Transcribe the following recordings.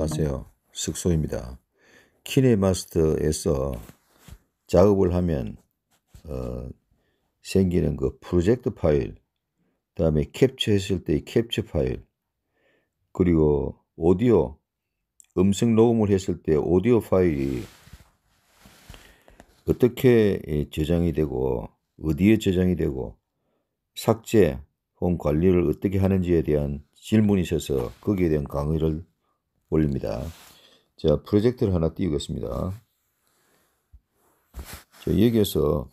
안녕하세요. 숙소입니다. 키네마스터에서 작업을 하면 어, 생기는 그 프로젝트 파일, 다음에 캡처했을 때의 캡처 파일, 그리고 오디오, 음성 녹음을 했을 때 오디오 파일이 어떻게 예, 저장이 되고 어디에 저장이 되고 삭제 혹은 관리를 어떻게 하는지에 대한 질문이 있어서 거기에 대한 강의를 올립니다. 자, 프로젝트를 하나 띄우겠습니다. 자, 여기에서,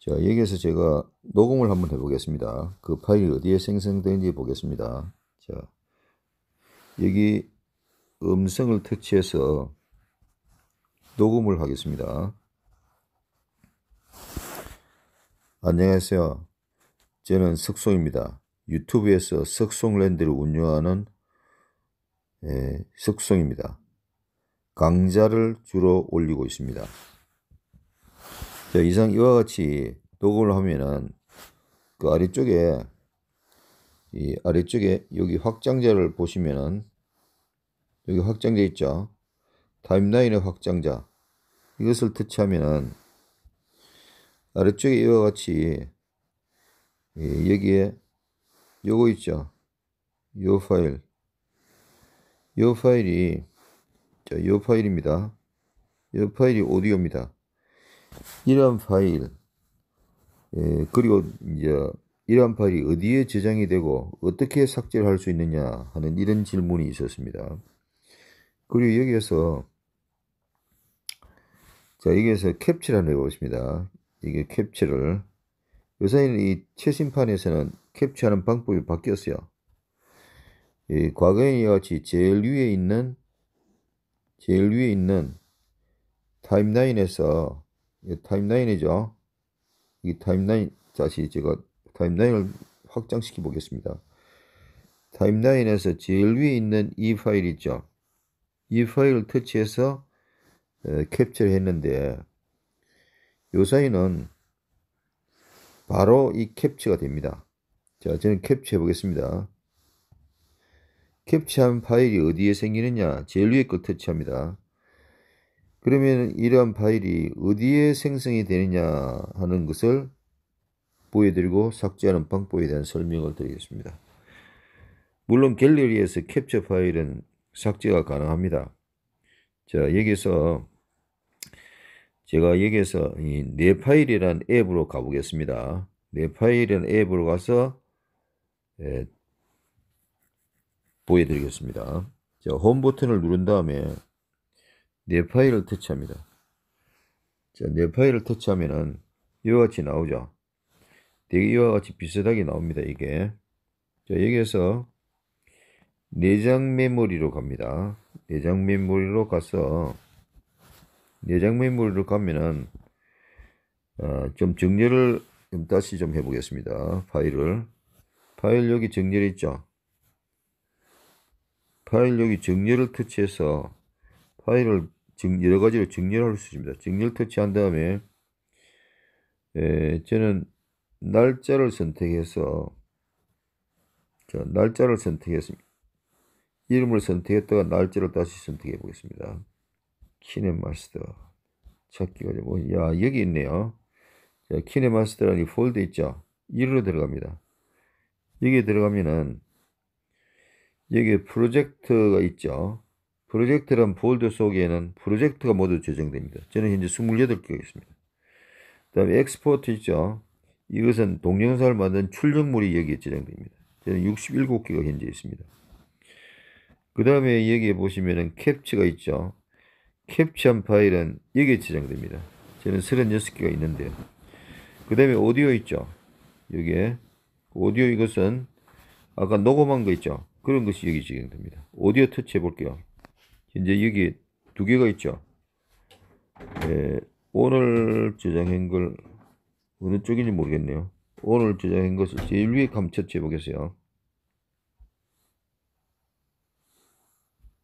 자, 여기에서 제가 녹음을 한번 해보겠습니다. 그 파일이 어디에 생성되는지 보겠습니다. 자, 여기 음성을 터치해서 녹음을 하겠습니다. 안녕하세요. 저는 석송입니다. 유튜브에서 석송랜드를 운영하는 석성입니다 예, 강좌를 주로 올리고 있습니다. 자, 이상 이와 같이 녹음을 하면은 그 아래쪽에 이 아래쪽에 여기 확장자를 보시면은 여기 확장자 있죠. 타임라인의 확장자 이것을 터치하면은 아래쪽에 이와 같이 예, 여기에 요거 있죠. 요 파일 이 파일이 자, 이 파일입니다. 이 파일이 오디오입니다. 이러 파일 예, 그리고 이제 이러 파일이 어디에 저장이 되고 어떻게 삭제를 할 수 있느냐 하는 이런 질문이 있었습니다. 그리고 여기에서 자 여기에서 캡처를 해보겠습니다. 이게 캡처를 요새는 이 최신판에서는 캡처하는 방법이 바뀌었어요. 예, 과거에 이와 같이 제일 위에 있는 제일 위에 있는 타임라인에서 타임라인이죠. 이 타임라인 다시 제가 타임라인을 확장시켜 보겠습니다. 타임라인에서 제일 위에 있는 이 파일 있죠. 이 파일을 터치해서 캡처를 했는데 요 사이는 바로 이 캡처가 됩니다. 자, 저는 캡처해 보겠습니다. 캡처한 파일이 어디에 생기느냐? 제일 위에 걸 터치합니다. 그러면 이러한 파일이 어디에 생성이 되느냐 하는 것을 보여드리고 삭제하는 방법에 대한 설명을 드리겠습니다. 물론 갤러리에서 캡처 파일은 삭제가 가능합니다. 자, 여기서 제가 여기서 이네파일이란 앱으로 가보겠습니다. 내파일이라 네 앱으로 가서 예, 보여드리겠습니다. 자, 홈 버튼을 누른 다음에 내 파일을 터치합니다. 자, 내 파일을 터치하면은 이와 같이 나오죠. 되게 이와 같이 비슷하게 나옵니다. 이게. 자, 여기에서 내장 메모리로 갑니다. 내장 메모리로 가서 내장 메모리로 가면은 어, 좀 정렬을 좀 다시 좀 해보겠습니다. 파일을 파일 여기 정렬 했죠 파일 여기 정렬을 터치해서 파일을 여러 가지로 정렬할 수 있습니다. 정렬 터치한 다음에 에, 저는 날짜를 선택해서 자, 날짜를 선택했습니다. 이름을 선택했다가 날짜를 다시 선택해 보겠습니다. 키네마스터 찾기가 좀, 어, 야 여기 있네요. 자, 키네마스터라는 이 폴더 있죠. 이로 들어갑니다. 여기에 들어가면은 여기 프로젝트가 있죠. 프로젝트란 볼드 속에는 프로젝트가 모두 저장됩니다 저는 현재 28개가 있습니다. 그 다음에 엑스포트 있죠. 이것은 동영상을 만든 출력물이 여기에 저장됩니다 저는 67개가 현재 있습니다. 그 다음에 여기에 보시면은 캡처가 있죠. 캡처한 파일은 여기에 저장됩니다 저는 36개가 있는데요. 그 다음에 오디오 있죠. 여기에 오디오 이것은 아까 녹음한 거 있죠. 그런 것이 여기 적용됩니다. 오디오 터치 해볼게요. 현재 여기 두 개가 있죠. 예, 오늘 저장한 걸 어느 쪽인지 모르겠네요. 오늘 저장한 것을 제일 위에 감 터치해 보겠어요.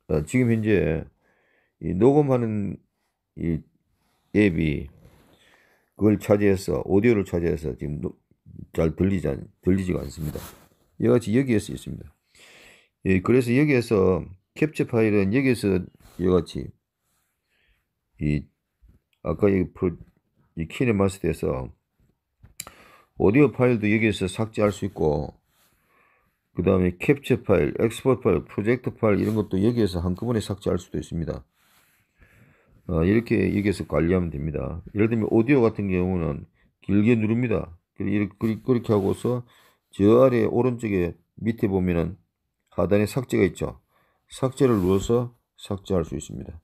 아, 지금 현재 이 녹음하는 이 앱이 그걸 차지해서 오디오를 차지해서 지금 잘 들리지, 않, 들리지가 않습니다. 이 같이 여기에서 있습니다. 예, 그래서 여기에서 캡처 파일은 여기서 에 이같이 이 아까 이, 이 키를 마스터에서 오디오 파일도 여기에서 삭제할 수 있고 그 다음에 캡처 파일, 엑스포트 파일, 프로젝트 파일 이런 것도 여기에서 한꺼번에 삭제할 수도 있습니다. 어, 이렇게 여기에서 관리하면 됩니다. 예를 들면 오디오 같은 경우는 길게 누릅니다. 그렇게 하고서 저 아래 오른쪽에 밑에 보면은 하단에 삭제가 있죠. 삭제를 눌러서 삭제할 수 있습니다.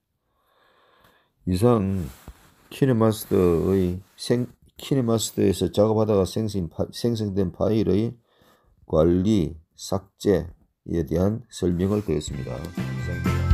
이상 키네마스터의 생, 키네마스터에서 작업하다가 생성, 생성된 파일의 관리, 삭제에 대한 설명을 드렸습니다. 이상입니다.